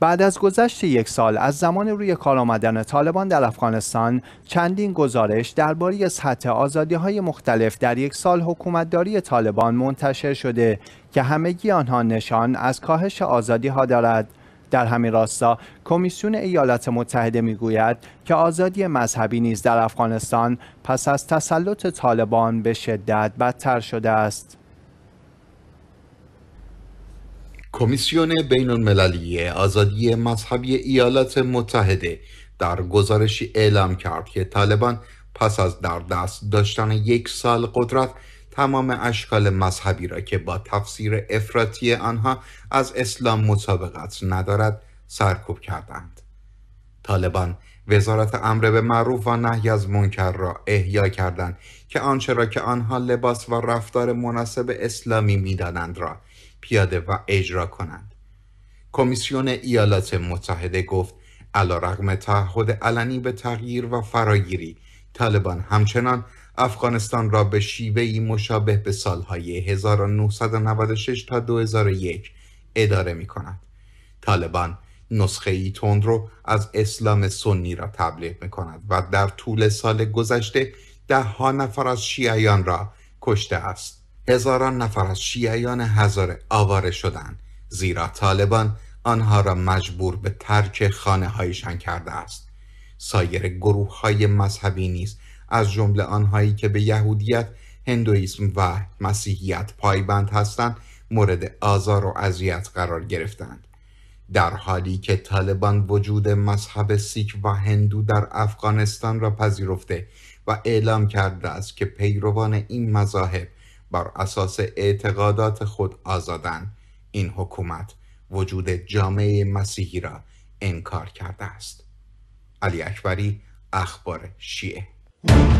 بعد از گذشت یک سال از زمان روی کار آمدن طالبان در افغانستان چندین گزارش درباره سطح آزادی های مختلف در یک سال حکومتداری طالبان منتشر شده که همگی آنها نشان از کاهش آزادی ها دارد در همین راستا کمیسیون ایالات متحده میگوید که آزادی مذهبی نیز در افغانستان پس از تسلط طالبان به شدت بدتر شده است کمیسیون بین المللی آزادی مذهبی ایالات متحده در گزارشی اعلام کرد که طالبان پس از در دست داشتن یک سال قدرت تمام اشکال مذهبی را که با تفسیر افراطی آنها از اسلام مطابقت ندارد سرکوب کردند طالبان وزارت امر به معروف و نهی از منکر را احیا کردند که آنچه را که آنها لباس و رفتار مناسب اسلامی میدانند را پیاده و اجرا کنند کمیسیون ایالات متحده گفت علا رغم تعهد علنی به تغییر و فراگیری طالبان همچنان افغانستان را به شیوهی مشابه به سالهای 1996 تا 2001 اداره می کند. طالبان نسخه ای تند رو از اسلام سنی را تبلیغ می کند و در طول سال گذشته ده ها نفر از شیعیان را کشته است. هزاران نفر از شیعیان هزاره آواره شدند زیرا طالبان آنها را مجبور به ترک خانه کرده است سایر گروه های مذهبی نیز از جمله آنهایی که به یهودیت هندویسم و مسیحیت پایبند هستند مورد آزار و اذیت قرار گرفتند در حالی که طالبان وجود مذهب سیک و هندو در افغانستان را پذیرفته و اعلام کرده است که پیروان این مذاهب بر اساس اعتقادات خود آزادن این حکومت وجود جامعه مسیحی را انکار کرده است علی اکبری اخبار شیعه